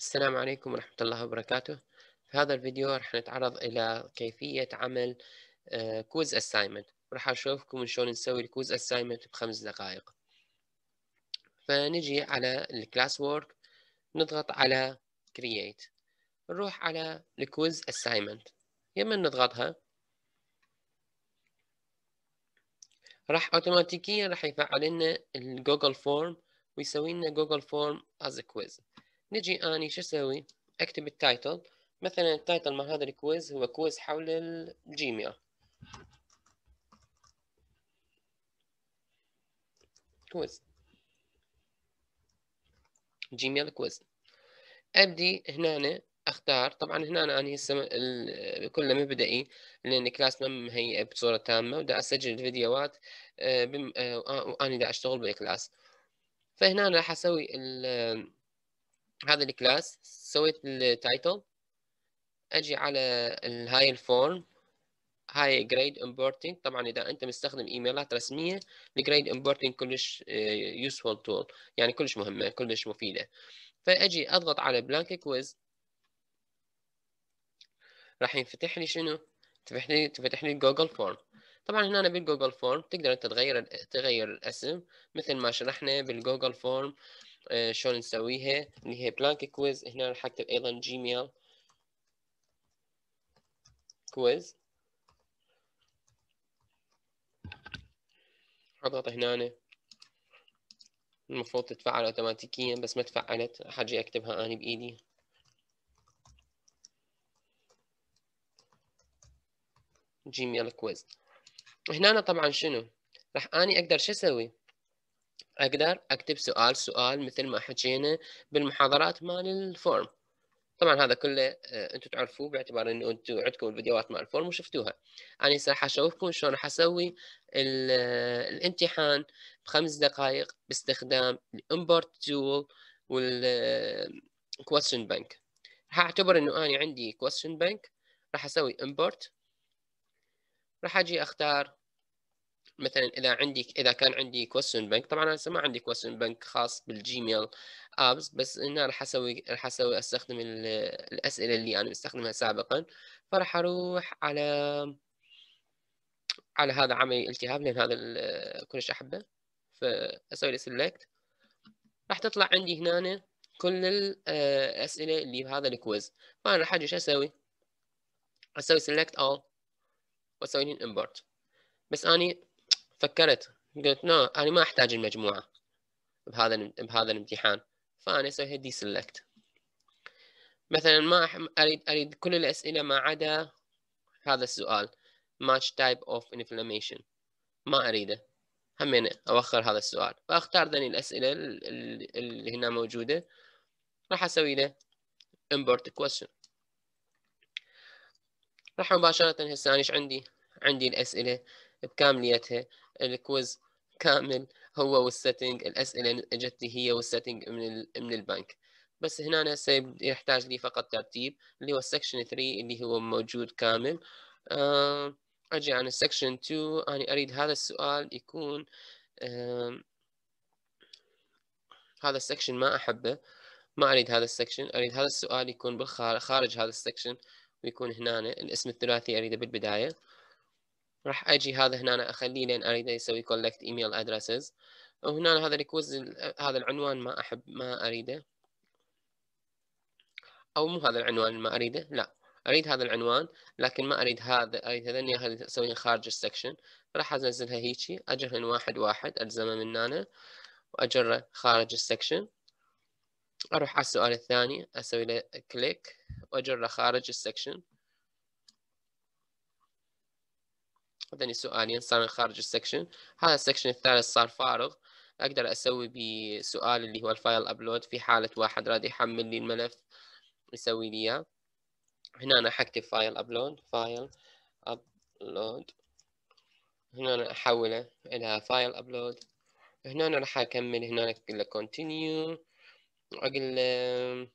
السلام عليكم ورحمة الله وبركاته في هذا الفيديو رح نتعرض إلى كيفية عمل آه، كوز أسايمنت ورح أشوفكم شلون نسوي الكوز أسايمنت بخمس دقائق فنجي على الكلاس وورك نضغط على create نروح على الكوز أسايمنت يما نضغطها راح اوتوماتيكيا راح يفعل لنا الجوجل فورم ويسوي لنا جوجل فورم از كويز نجي اني شو اسوي اكتب التايتل مثلا التايتل مال هذا الكويز هو كويز حول الجيميل كويز جيميل كويز ابدي هنا اختار طبعا هنا انا هسه كله مبدئي لان الكلاس ما مهيئه بصوره تامه ودا اسجل الفيديوهات آه، آه، آه، واني دا اشتغل بالكلاس فهنا راح اسوي هذا الكلاس سويت التايتل اجي على هاي الفورم هاي جريد امبورتنج طبعا اذا انت مستخدم ايميلات رسميه الجريد امبورتنج كلش يوسفول آه، تول يعني كلش مهمه كلش مفيده فاجي اضغط على بلانك كويز راح ينفتح لي شنو تفتح لي تفتح لي جوجل فورم طبعا هنا بالجوجل فورم تقدر انت تغير تغير الاسم مثل ما شرحنا بالجوجل فورم آه، شلون نسويها اللي هي بلانك كويز هنا راح اكتب ايضا جيميل كويز اضغط هنا المفروض تتفعل اوتوماتيكيا بس ما تفعلت راح اجي اكتبها اني بايدي جيميل كويز هنا طبعا شنو راح اني اقدر شو اسوي اقدر اكتب سؤال سؤال مثل ما حكينا بالمحاضرات مال الفورم طبعا هذا كله آه، انتم تعرفوه باعتبار انه انتم عندكم الفيديوهات مال الفورم وشفتوها انا هسه راح اشوفكم شلون راح اسوي آه، الامتحان بخمس دقائق باستخدام الامبورت تول والكويستشن بانك راح اعتبر انه انا عندي كويستشن بانك راح اسوي امبورت راح اجي اختار مثلا اذا عندي اذا كان عندي كويستشن بنك طبعا انا ما عندي كويستشن بنك خاص بالجيميل ابس بس انا راح اسوي راح اسوي استخدم الاسئله اللي انا مستخدمها سابقا فراح اروح على على هذا عملي التهاب لان هذا كلش احبه فاسوي له سيلكت راح تطلع عندي هنا كل الاسئله اللي بهذا الكويز فانا راح اجي اسوي اسوي سيلكت اول واسوي لهم امبورت بس اني فكرت قلت نو no, انا ما احتاج المجموعه بهذا بهذا الامتحان فانا اسوي دي سيلكت مثلا ما اريد اريد كل الاسئله ما عدا هذا السؤال ماتش type of inflammation ما اريده همين اوخر هذا السؤال فاختار ذني الاسئله اللي هنا موجوده راح اسوي له امبورت كويشن راح مباشره هسه انا ايش عندي عندي الاسئله بكامليتها الكويز كامل هو والسيتنج الاسئله اجت هي والسيتنج من من البنك بس هنا أنا يحتاج لي فقط ترتيب اللي هو السكشن 3 اللي هو موجود كامل آه، اجي عن السكشن 2 انا اريد هذا السؤال يكون هذا السكشن ما احبه ما اريد هذا السكشن اريد هذا السؤال يكون بالخارج خارج هذا السكشن ويكون هنا الاسم الثلاثي اريده بالبدايه راح اجي هذا هنا اخليه لين اريده يسوي كولكت ايميل ادريسز وهنا هذا الريكوست هذا العنوان ما احب ما اريده او مو هذا العنوان ما اريده لا اريد هذا العنوان لكن ما اريد هذا اريد هذني اخلي اسويها خارج السكشن راح انزلها هيجي اجرهن واحد واحد الزمه من هنا واجره خارج السكشن اروح على السؤال الثاني اسوي له كليك واجره خارج السكشن مثلا سؤالين صار خارج السكشن هذا السكشن الثالث صار فارغ اقدر اسوي بسؤال اللي هو الفايل ابلود في حاله واحد راد يحمل لي الملف يسوي لي اياه هنا انا حكتب فايل ابلود فايل ابلود هنا أنا احوله الى فايل ابلود هنا أنا راح اكمل هنا اقول له كونتينيو اقول له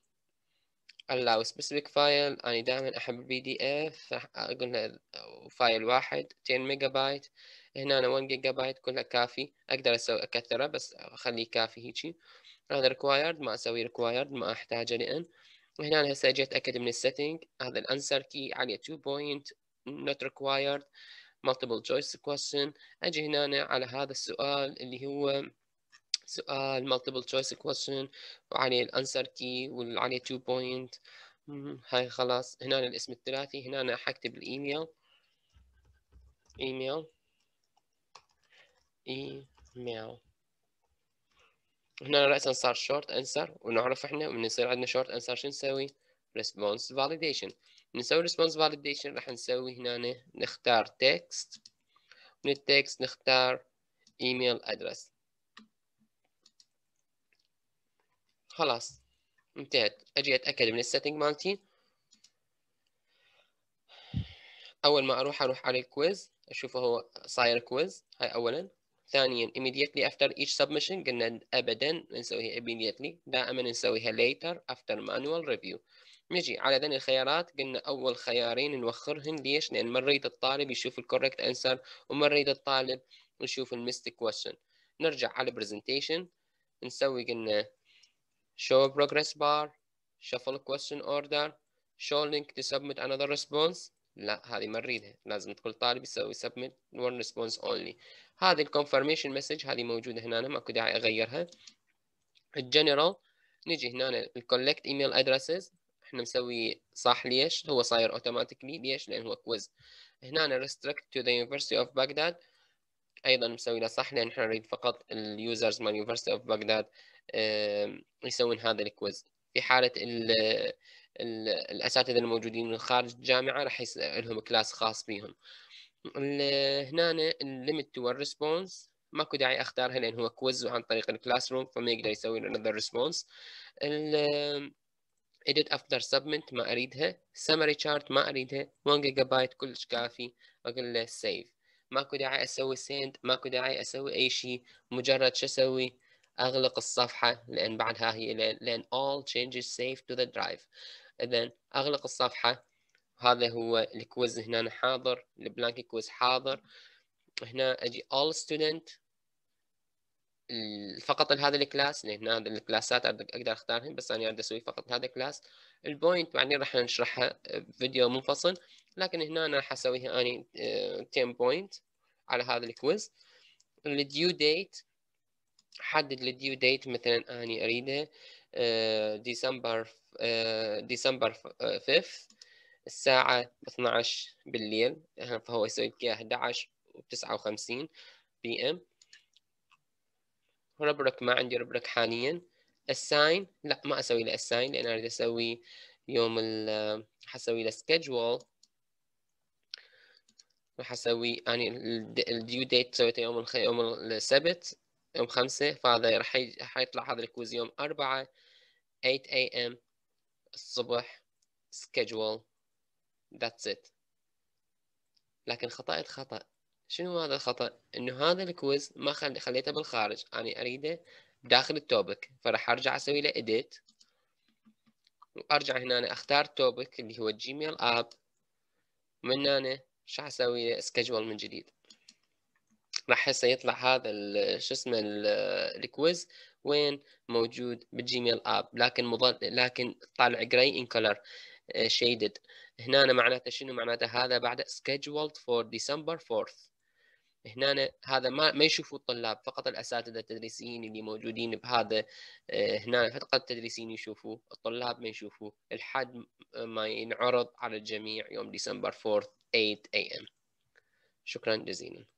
allow specific file أنا دائما أحب البي دي إف قلنا فايل واحد 10 ميجا بايت هنا أنا 1 جيجا بايت كلها كافي أقدر أسوي أكثره بس أخليه كافي هيجي هذا required ما أسوي required ما أحتاجه لأن هنا هسه أجي أتأكد من السيتنج هذا الأنسر كي عليه 2 بوينت not required multiple choice question أجي هنا على هذا السؤال اللي هو سؤال multiple choice question وعليه الانسر كي وعليه 2 بوينت هاي خلاص هنا الاسم الثلاثي هنا أنا حكتب الايميل ايميل ايميل هنا رأسا صار شورت انسر ونعرف احنا من يصير عندنا شورت انسر شو نسوي response validation نسوي response validation راح نسوي هنا نختار text من التكست نختار email address خلاص انتهت اجي اتاكد من السيتنج مالتي اول ما اروح اروح على الكويز اشوفه هو صاير كويز هاي اولا ثانيا immediately after each submission قلنا ابدا نسويها immediately دائما نسويها later after manual review نجي على ذن الخيارات قلنا اول خيارين نوخرهن ليش لان مريت الطالب يشوف الكوركت انسر ومريت الطالب يشوف الميستيك كويشن نرجع على presentation نسوي قلنا show progress bar shuffle question order show link to submit another response لا هذه ما نريدها لازم تقول طالب يسوي submit one response only هذه الكونفرميشن مسج هذه موجوده هنا ماكو داعي اغيرها الجنرال نجي هنا الكولكت ايميل ادريسز احنا مسوي صح ليش هو صاير اوتوماتيكلي ليش لان هو كويز هنا restrict to the university of baghdad ايضا مسوي له صح لان احنا نريد فقط اليوزرز مال يونيفرستي اوف بغداد يسوون هذا الكويز في حاله ال الاساتذه الموجودين من خارج الجامعه راح لهم كلاس خاص بهم هنا الليمت تو ريسبونس ماكو داعي اختارها لان هو كويز عن طريق الكلاس روم فما يقدر يسوي انذر ريسبونس response edit after submit ما اريدها summary chart ما اريدها 1 جيجا بايت كلش كافي اقول له سيف ماكو داعي اسوي سيند ماكو داعي اسوي اي شيء مجرد شو اسوي اغلق الصفحه لان بعدها هي لان all changes saved to the drive اذا اغلق الصفحه هذا هو الكويز هنا حاضر البلانك كويز حاضر هنا اجي all student فقط لهذا الكلاس لان هذا الكلاسات اقدر اختارهم بس انا اريد اسوي فقط هذا الكلاس البوينت بعدين راح نشرحها بفيديو آه، منفصل لكن هنا أنا حسويها أني 10 بوينت على هذا الكويز الديو ديت حدد الديو ديت مثلا أني أريده ديسمبر ديسمبر 5 الساعة 12 بالليل فهو يسوي لك 11 و 59 بي ام ربرك ما عندي ربرك حاليا الساين لا ما اسوي له الساين لان اريد اسوي يوم ال آه، حسوي له سكجول راح اسوي يعني الديو ديت سويته يوم الخ... يوم السبت يوم خمسة فهذا راح ي... يطلع هذا الكويز يوم أربعة 8 a.m. الصبح schedule that's it لكن خطأت خطأ شنو هذا الخطأ؟ إنه هذا الكويز ما خل... خليته بالخارج أنا أريده داخل التوبك فراح أرجع أسوي له edit وأرجع هنا أنا أختار توبك اللي هو الجيميل آب من هنا شو حسوي سكجول من جديد راح هسه يطلع هذا شو اسمه الكويز وين موجود بالجيميل اب لكن مضل لكن طالع جراي ان كلر شيدد هنا معناته شنو معناته هذا بعد scheduled فور ديسمبر 4 هنا هذا ما ما يشوفوا الطلاب فقط الاساتذه التدريسيين اللي موجودين بهذا آه، هنا فقط التدريسيين يشوفوا الطلاب ما يشوفوا الحد ما ينعرض على الجميع يوم ديسمبر 4 8 a.m. شكرا جزيلا